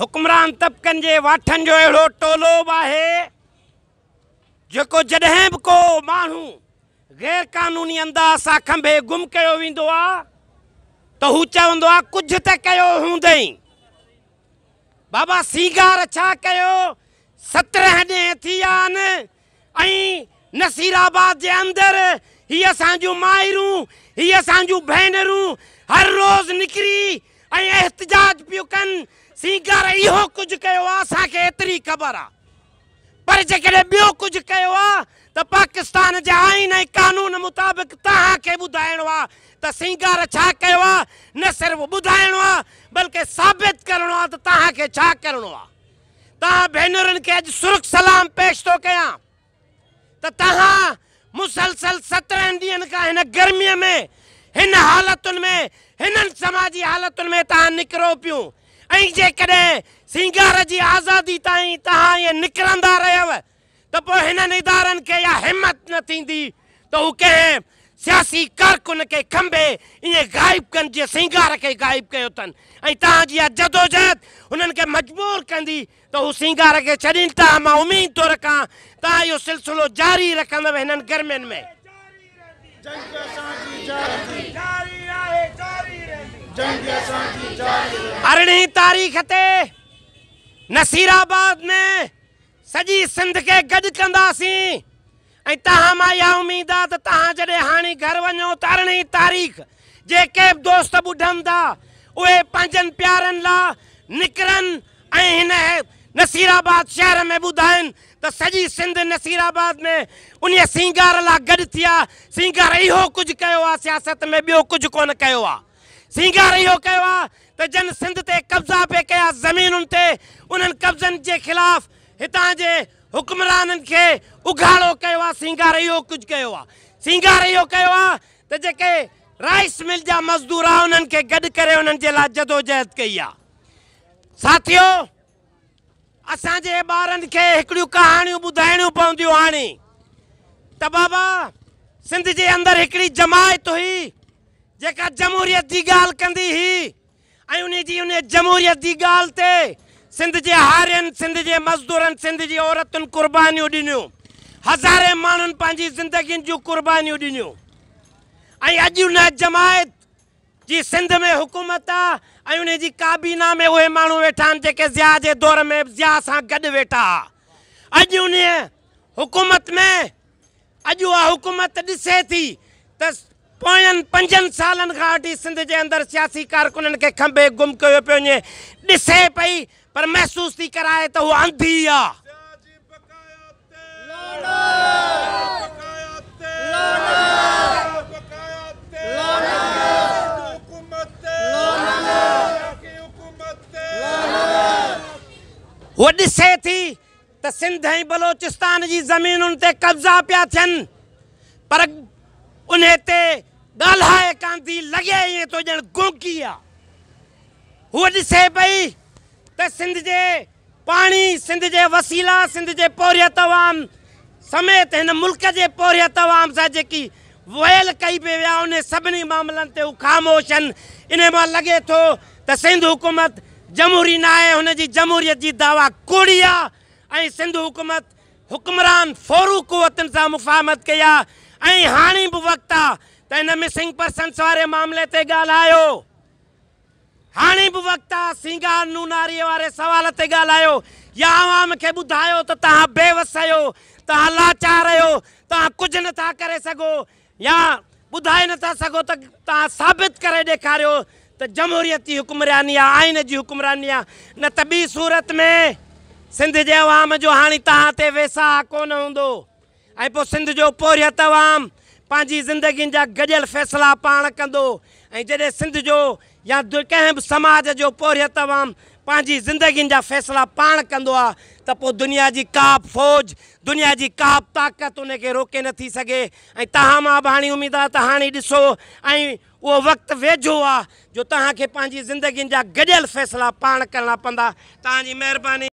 हुकुमरान तबिकनि जे वाठनि जो अहिड़ो टोलो बि आहे तवंदो आहे कुझु त कयो हूंदई सिंगार छा कयो सतर ॾींहं थी विया हीअ रोज़ निकिरी ऐं सिंगार इहो कुझु कयो आहे असांखे पर जेकॾहिं ॿियो कुझु कयो आहे त पाकिस्तान साबित करिणो आहे तव्हांखे छा करिणो आहे तव्हां भेनरुनि खे पेश थो कयां त तव्हां ॾींहनि खां हिन हालतुनि में हिननि समाजी हालतुनि में तव्हां निकिरो पियूं ऐं जेकॾहिं सिंगार जी आज़ादी ताईं तव्हां ईअं निकिरंदा रहियव त पोइ हिननि इदारनि खे इहा हिमत न थींदी त हू कंहिं सियासी कारकुन खे खंभे ईअं ग़ाइबु कनि जीअं सिंगार खे ग़ाइबु कयो अथनि ऐं तव्हांजी इहा जदोजहद हुननि खे मजबूर कंदी त हू सिंगार खे छॾीनि था मां उमेदु थो रखां तव्हां इहो सिलसिलो जारी रखंदव हिननि गर्मियुनि में अरिड़हीं तारीख़ ते नसीराबाद में सिंध तव्हां मां इहा उमेदु आहे त तव्हां जॾहिं हाणे घर वञो त अरिड़हीं तारीख़ जेके बि दोस्त ॿुधनि था उहे पंहिंजनि प्यारनि लाइ निकिरनि ऐं हिन नसीराबाद शहर में ॿुधाइनि त सॼी सिंध नसीराबाद में उन सिंगार लाइ गॾु थिया सिंगार इहो कुझु कयो आहे सियासत में ॿियो कुझु कोन कयो आहे सिंगार इहो कयो आहे त जन सिंध ते कब्ज़ा पिया कया ते उन्हनि कब्ज़नि जे ज़ाफ़ हितां जे हुकमराननि खे उघाड़ो कयो आहे सिंगार इहो कुझु कयो आहे सिंगार इहो कयो आहे त जेके राइस मिल जा मज़दूर आहे उन्हनि खे गॾु करे उन्हनि जे लाइ जदोजहद कई आहे साथियो असांजे ॿारनि खे हिकिड़ियूं कहाणियूं ॿुधाइणियूं पवंदियूं हाणे त बाबा सिंध जे अंदरि हिकिड़ी जमायत हुई जेका जमूरियत जी ॻाल्हि कंदी हुई जमूरियत जी ॻाल्हि ते हज़ारे माण्हुनि पंहिंजी ज़िंदगी ॾिनियूं ऐं अॼु उन जमायत जी सिंध में हुकूमत आहे ऐं जी काबीना में उहे माण्हू वेठा आहिनि जेके ज़िया जे दौर में हुकूमत में अॼु उहा हुकूमत पोयनि पंजनि सालनि खां वठी सिंध जे अंदरि सियासी कारकुननि खे खंभे गुम कयो पियो वञे ॾिसे पई पर महसूसु थी कराए त हू अंधी आहे उहो ॾिसे थी त सिंध ऐं बलोचिस्तान जी ज़मीनुनि ते कब्ज़ा पिया थियनि पर उन ते हू ॾिसे पई त सिंध जे पाणी सिंध जे वसीला तवाम समेत हिन मुल्क जे पोरे तवाम सां जेकी वहेल कई बि सभिनी मामलनि ते हू ख़ामोश आहिनि इन मां लॻे थो त सिंध हुकूमत जमूरी न आहे हुनजी जमूरीअ जी दावा कूड़ी आहे ऐं सिंध हुकूमत हुकमरान सां मुफ़ामत कई आहे ऐं हाणे बि वक़्तु तैन मिसिंग पर्सन्स वारे मामले ते ॻाल्हायो हाणे बि वक़्तु आहे सींगार नूनारीअ सवाल ते ॻाल्हायो या आवाम खे ॿुधायो त तो तव्हां बेवस आहियो तव्हां लाचार आहियो तव्हां कुझु नथा करे सघो या ॿुधाए नथा सघो त तो तव्हां साबित करे ॾेखारियो तो जमहूरियती हुकुमरानी आइन जी हुकुमरानी न त ॿी सूरत में सिंध जे अवाम जो हाणे तव्हां ते वेसाह कोन सिंध जो पोरियत अवाम पंहिंजी ज़िंदगीनि जा गॾियल फ़ैसिला पाण कंदो ऐं सिंध जो या कंहिं भी समाज जो पोरिय तवाम पंहिंजी ज़िंदगीनि जा फ़ैसिला पाण कंदो आहे दुनिया जी का फ़ौज दुनिया की का बि ताक़त उनखे रोके नथी सघे ऐं तव्हां मां बि हाणे उमेदु आहे वेझो आ जो तव्हांखे जिंदगी ज़िंदगीनि जा गॾियल फ़ैसिला पाण करिणा